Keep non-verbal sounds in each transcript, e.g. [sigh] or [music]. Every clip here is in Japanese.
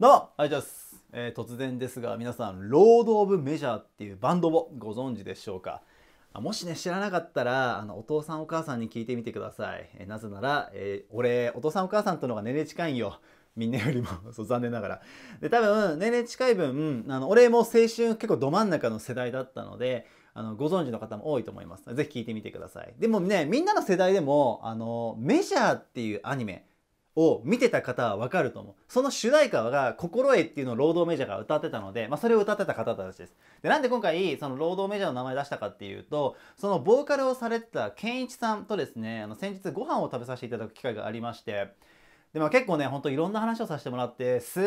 どうも、ありがとうございます。えー、突然ですが、皆さん、ロード・オブ・メジャーっていうバンドをご存知でしょうかあもしね、知らなかったら、あの、お父さんお母さんに聞いてみてください。えー、なぜなら、えー、俺、お父さんお母さんとのが年齢近いんよ。みんなよりも [laughs] そう、残念ながら。で、多分、年齢近い分、あの俺も青春結構ど真ん中の世代だったので、あのご存知の方も多いと思います。ぜひ聞いてみてください。でもね、みんなの世代でも、あの、メジャーっていうアニメ、を見てた方はわかると思う。その主題歌が心得っていうのをロードメジャーが歌ってたので、まあ、それを歌ってた方たちです。で、なんで今回、そのロードメジャーの名前出したかっていうと、そのボーカルをされてた健一さんとですね、あの先日ご飯を食べさせていただく機会がありまして、で、も結構ね、ほんといろんな話をさせてもらって、すっ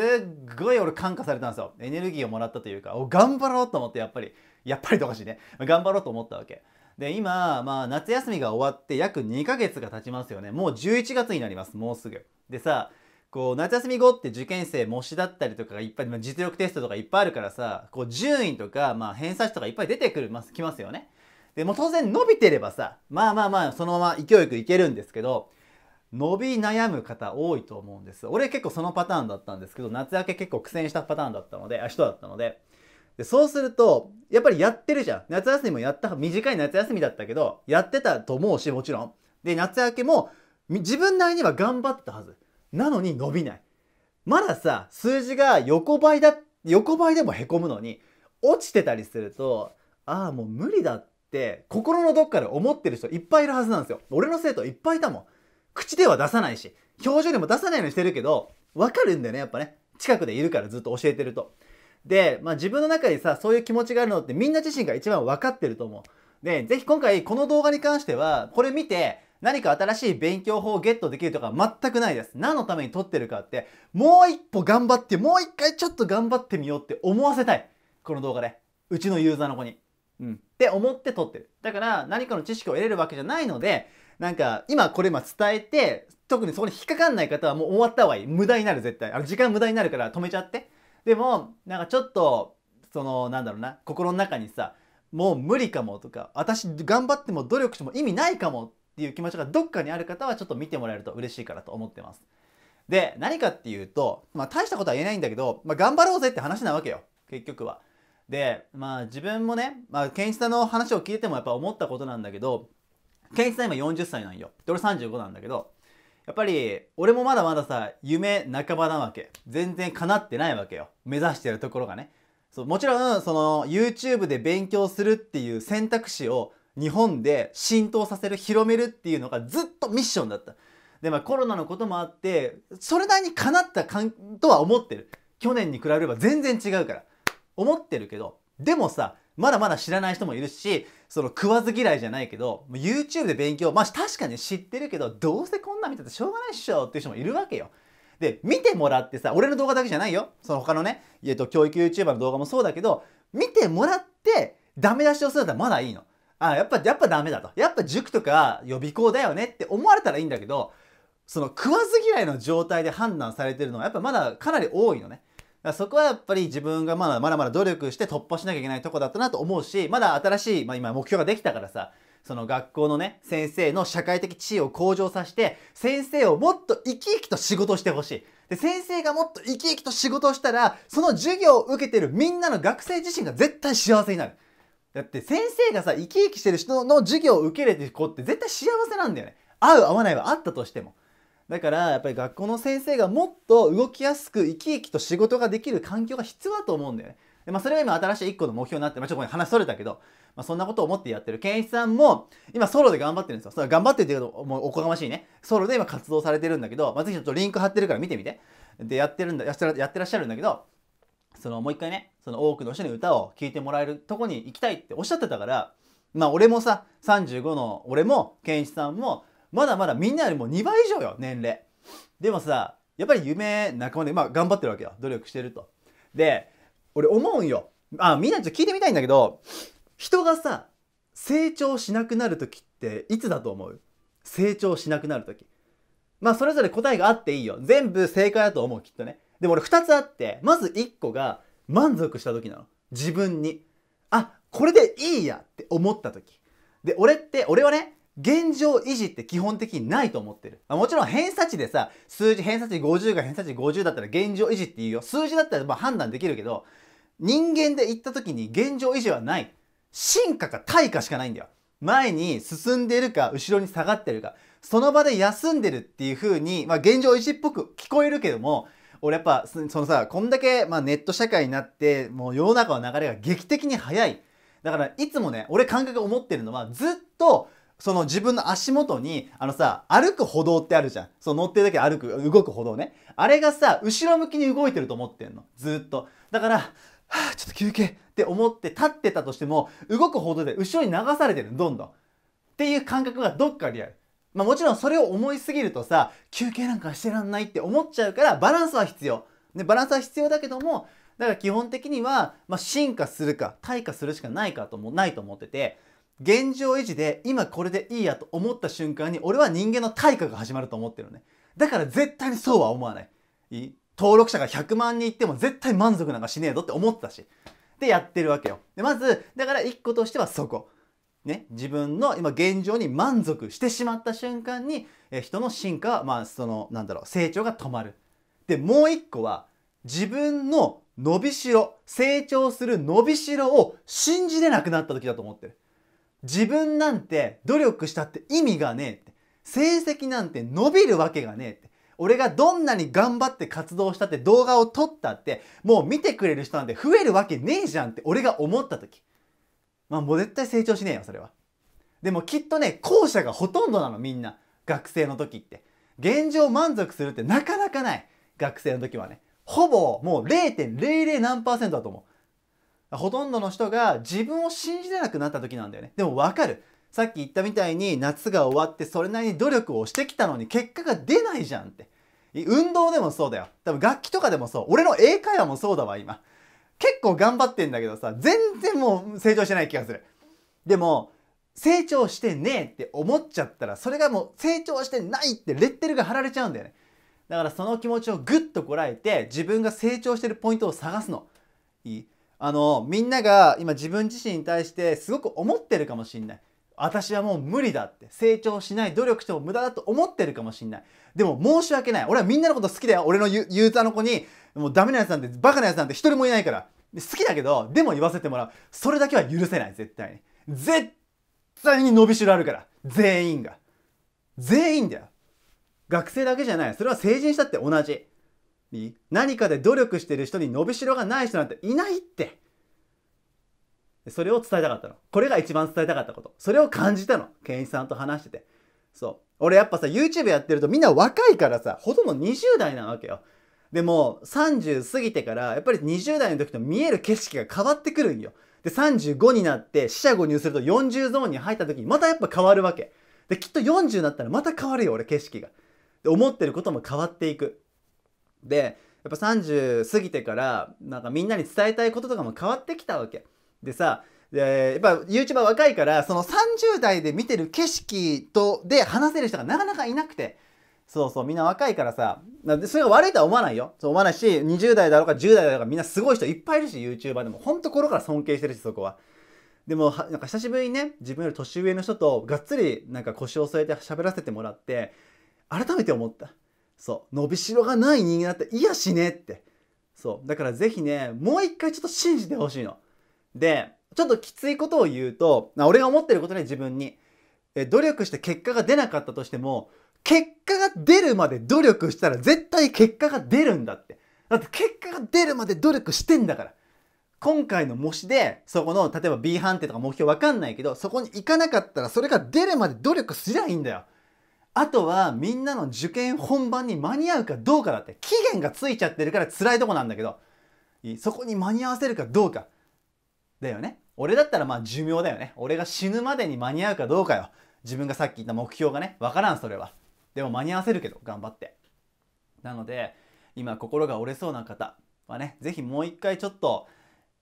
ごい俺感化されたんですよ。エネルギーをもらったというか、お、頑張ろうと思って、やっぱり、やっぱりとかしいね。頑張ろうと思ったわけ。で、今、まあ、夏休みが終わって約2ヶ月が経ちますよね。もう11月になります、もうすぐ。でさ、こう、夏休み後って受験生模試だったりとかがいっぱい、まあ、実力テストとかいっぱいあるからさ、こう、順位とか、まあ、偏差値とかいっぱい出てくる、ます、きますよね。で、も当然伸びてればさ、まあまあまあ、そのまま勢いよくいけるんですけど、伸び悩む方多いと思うんです。俺結構そのパターンだったんですけど、夏明け結構苦戦したパターンだったので、あ、人だったので、でそうするとやっぱりやってるじゃん夏休みもやった短い夏休みだったけどやってたと思うしもちろんで夏明けも自分なりには頑張ったはずなのに伸びないまださ数字が横ばいだ横ばいでもへこむのに落ちてたりするとああもう無理だって心のどっかで思ってる人いっぱいいるはずなんですよ俺の生徒いっぱいいたもん口では出さないし表情でも出さないようにしてるけど分かるんだよねやっぱね近くでいるからずっと教えてるとで、まあ、自分の中にさそういう気持ちがあるのってみんな自身が一番分かってると思う。で是非今回この動画に関してはこれ見て何か新しい勉強法をゲットできるとか全くないです。何のために撮ってるかって、もう一歩頑張って、もう一回ちょっと頑張ってみようって思わせたい。この動画で。うちのユーザーの子に。うん。って思って撮ってる。だから何かの知識を得れるわけじゃないので、なんか今これ今伝えて、特にそこに引っかかんない方はもう終わった方がいい。無駄になる絶対。あの時間無駄になるから止めちゃって。でもなんかちょっとそのなんだろうな心の中にさもう無理かもとか私頑張っても努力しても意味ないかもっていう気持ちがどっかにある方はちょっと見てもらえると嬉しいかなと思ってます。で何かっていうと、まあ、大したことは言えないんだけど、まあ、頑張ろうぜって話なわけよ結局は。でまあ自分もね、まあ、健一さんの話を聞いてもやっぱ思ったことなんだけど健一さん今40歳なんよで俺35なんだけどやっぱり俺もまだまださ夢半ばなわけ全然叶ってないわけよ目指してるところがねそうもちろんその YouTube で勉強するっていう選択肢を日本で浸透させる広めるっていうのがずっとミッションだったでまあコロナのこともあってそれなりにかなったかんとは思ってる去年に比べれば全然違うから思ってるけどでもさまだまだ知らない人もいるしその食わず嫌いじゃないけど、YouTube で勉強、まあ確かに知ってるけど、どうせこんなん見ててしょうがないっしょっていう人もいるわけよ。で、見てもらってさ、俺の動画だけじゃないよ。その他のね、えっと、教育 YouTuber の動画もそうだけど、見てもらって、ダメ出しをするんだったらまだいいの。あ、やっぱ、やっぱダメだと。やっぱ塾とか予備校だよねって思われたらいいんだけど、その食わず嫌いの状態で判断されてるのはやっぱまだかなり多いのね。らそこはやっぱり自分がまだまだまだ努力して突破しなきゃいけないとこだったなと思うしまだ新しい、まあ、今目標ができたからさその学校のね先生の社会的地位を向上させて先生をもっと生き生きと仕事してほしいで先生がもっと生き生きと仕事をしたらその授業を受けてるみんなの学生自身が絶対幸せになるだって先生がさ生き生きしてる人の授業を受け入れてる子って絶対幸せなんだよね合う合わないはあったとしてもだからやっぱり学校の先生がもっと動きやすく生き生きと仕事ができる環境が必要だと思うんだよね。でまあ、それが今新しい1個の目標になって、まあ、ちょっと話それたけど、まあ、そんなことを思ってやってる。健一さんも今ソロで頑張ってるんですよ。それ頑張ってるっていうもうおこがましいね。ソロで今活動されてるんだけど、まあ、ぜひちょっとリンク貼ってるから見てみて。で、やってるんだ、やってらっしゃるんだけど、そのもう一回ね、その多くの人に歌を聴いてもらえるとこに行きたいっておっしゃってたから、まあ俺もさ、35の俺も健一さんもまだまだみんなよりも2倍以上よ、年齢。でもさ、やっぱり夢、仲間で、まあ頑張ってるわけよ。努力してると。で、俺思うんよ。あ、みんなちょっと聞いてみたいんだけど、人がさ、成長しなくなる時っていつだと思う成長しなくなる時。まあそれぞれ答えがあっていいよ。全部正解だと思う、きっとね。でも俺2つあって、まず1個が満足した時なの。自分に。あ、これでいいやって思った時。で、俺って、俺はね、現状維持って基本的にないと思ってる。もちろん偏差値でさ、数字、偏差値50が偏差値50だったら現状維持って言うよ。数字だったらま判断できるけど、人間で言った時に現状維持はない。進化か退化しかないんだよ。前に進んでるか、後ろに下がってるか。その場で休んでるっていう風に、まあ現状維持っぽく聞こえるけども、俺やっぱ、そのさ、こんだけ、まネット社会になって、もう世の中の流れが劇的に速い。だから、いつもね、俺感覚思ってるのは、ずっと、その自分の足元に、あのさ、歩く歩道ってあるじゃん。そう、乗ってるだけ歩く、動く歩道ね。あれがさ、後ろ向きに動いてると思ってんの。ずっと。だから、はぁ、ちょっと休憩って思って立ってたとしても、動く歩道で後ろに流されてるどんどん。っていう感覚がどっかにある。まあもちろんそれを思いすぎるとさ、休憩なんかしてらんないって思っちゃうから、バランスは必要。ね、バランスは必要だけども、だから基本的には、まあ、進化するか、退化するしかないかとも、ないと思ってて、現状維持で今これでいいやと思った瞬間に俺は人間の対価が始まると思ってるのねだから絶対にそうは思わない登録者が100万人いっても絶対満足なんかしねえぞって思ってたしでやってるわけよでまずだから1個としてはそこね、自分の今現状に満足してしまった瞬間に、え人の進化は、まあ、そのなんだろう成長が止まる。でもう一個は自分の伸びしろ成長する伸びしろを信じれなくなった時だと思ってる。自分なんて努力したって意味がねえって。成績なんて伸びるわけがねえって。俺がどんなに頑張って活動したって動画を撮ったって、もう見てくれる人なんて増えるわけねえじゃんって俺が思った時。まあもう絶対成長しねえよ、それは。でもきっとね、後者がほとんどなの、みんな。学生の時って。現状満足するってなかなかない。学生の時はね。ほぼもう0.00何パーセントだと思う。ほとんどの人が自分を信じれなくなった時なんだよね。でもわかる。さっき言ったみたいに夏が終わってそれなりに努力をしてきたのに結果が出ないじゃんって。運動でもそうだよ。多分楽器とかでもそう。俺の英会話もそうだわ、今。結構頑張ってんだけどさ、全然もう成長してない気がする。でも、成長してねえって思っちゃったら、それがもう成長してないってレッテルが貼られちゃうんだよね。だからその気持ちをグッとこらえて、自分が成長してるポイントを探すの。いいあのみんなが今自分自身に対してすごく思ってるかもしんない私はもう無理だって成長しない努力しても無駄だと思ってるかもしんないでも申し訳ない俺はみんなのこと好きだよ俺のユーザーの子にもうダメなやつなんてバカなやつなんて一人もいないから好きだけどでも言わせてもらうそれだけは許せない絶対に絶対に伸びしろあるから全員が全員だよ学生だけじゃないそれは成人したって同じ何かで努力してる人に伸びしろがない人なんていないってそれを伝えたかったのこれが一番伝えたかったことそれを感じたのケイ一さんと話しててそう俺やっぱさ YouTube やってるとみんな若いからさほとんど20代なわけよでも30過ぎてからやっぱり20代の時と見える景色が変わってくるんよで35になって四捨五入すると40ゾーンに入った時にまたやっぱ変わるわけできっと40になったらまた変わるよ俺景色がで思ってることも変わっていくでやっぱ30過ぎてからなんかみんなに伝えたいこととかも変わってきたわけでさでやっぱ YouTuber 若いからその30代で見てる景色とで話せる人がなかなかいなくてそうそうみんな若いからさそれが悪いとは思わないよそう思わないし20代だろうか10代だろうかみんなすごい人いっぱいいるし YouTuber でもほんと心から尊敬してるしそこは。でもなんか久しぶりにね自分より年上の人とがっつりなんか腰を据えて喋らせてもらって改めて思ったそう伸びしろがない人間だったらいやしねってそうだから是非ねもう一回ちょっと信じてほしいのでちょっときついことを言うと、俺が思ってることね自分にえ努力して結果が出なかったとしても結果が出るまで努力したら絶対結果が出るんだってだって結果が出るまで努力してんだから今回の模試でそこの例えば B 判定とか目標わかんないけどそこに行かなかったらそれが出るまで努力すりゃいいんだよあとはみんなの受験本番に間に合うかどうかだって期限がついちゃってるから辛いとこなんだけどそこに間に合わせるかどうかだよね俺だったらまあ寿命だよね俺が死ぬまでに間に合うかどうかよ自分がさっき言った目標がね分からんそれはでも間に合わせるけど頑張ってなので今心が折れそうな方はね是非もう一回ちょっと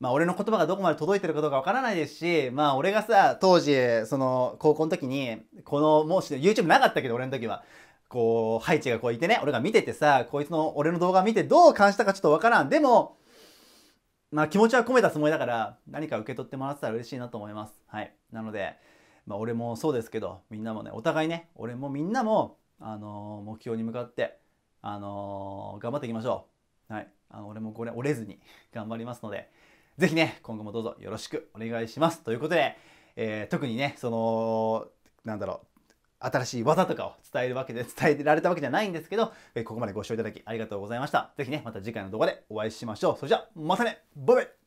まあ俺の言葉がどこまで届いてるかどうかわからないですし、まあ俺がさ、当時、その高校の時に、この、もう YouTube なかったけど俺の時は、こう、ハイチがこういてね、俺が見ててさ、こいつの俺の動画見てどう感じたかちょっとわからん。でも、まあ気持ちは込めたつもりだから、何か受け取ってもらってたら嬉しいなと思います。はい。なので、まあ俺もそうですけど、みんなもね、お互いね、俺もみんなも、あのー、目標に向かって、あのー、頑張っていきましょう。はい。あの俺もこれ折れずに [laughs] 頑張りますので、ぜひね、今後もどうぞよろしくお願いします。ということで、えー、特にね、その、なんだろう、新しい技とかを伝えるわけで、伝えられたわけじゃないんですけど、えここまでご視聴いただきありがとうございました。ぜひね、また次回の動画でお会いしましょう。それじゃまたねバイバイ